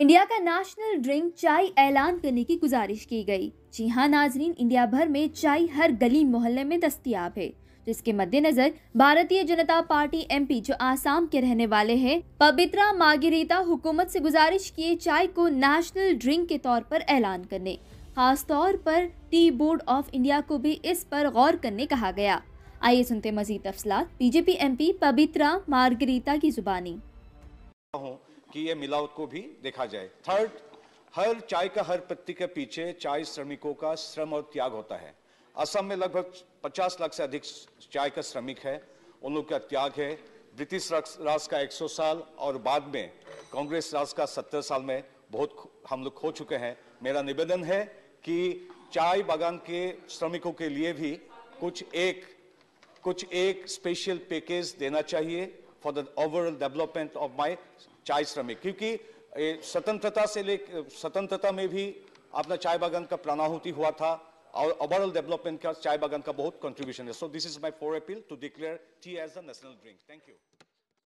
India का national drink चाय ऐलान करने की गुजारिश की गई जी हाँ नाजरीन इंडिया भर में चाय हर गली मोहल्ले में दस्तियाब है जिसके मद्देनजर भारतीय जनता पार्टी एमपी जो आसाम के रहने वाले हैं पवित्रा मागिरीता हुकूमत से गुजारिश किए चाय को नेशनल ड्रिंक के तौर पर ऐलान करने खास तौर पर टी बोर्ड ऑफ इंडिया को भी इस पर गौर करने कहा गया आइए सुनते मजीद तफसलात बीजेपी एमपी पवित्रा मार्गरीता की जुबानी कि ये मिलावट को भी देखा जाए थर्ड हर चाय का हर पत्ती के पीछे चाय श्रमिकों का श्रम और त्याग होता है असम में लगभग 50 लाख से अधिक चाय का श्रमिक है उन लोग का त्याग है ब्रिटिश राज का 100 साल और बाद में कांग्रेस राज का 70 साल में बहुत हम लोग खो चुके हैं मेरा निवेदन है कि चाय बागान के श्रमिकों के लिए भी कुछ एक कुछ एक स्पेशल पैकेज देना चाहिए for the overall development of my chai shramik क्योंकि स्वतंत्रता से ले eh, स्वतंत्रता में भी अपना चाय बागान का प्राणाहुति हुआ था और ओवरऑल डेवलपमेंट का चाय बागान का बहुत कंट्रीब्यूशन है so this is my for appeal to declare tea as a national drink thank you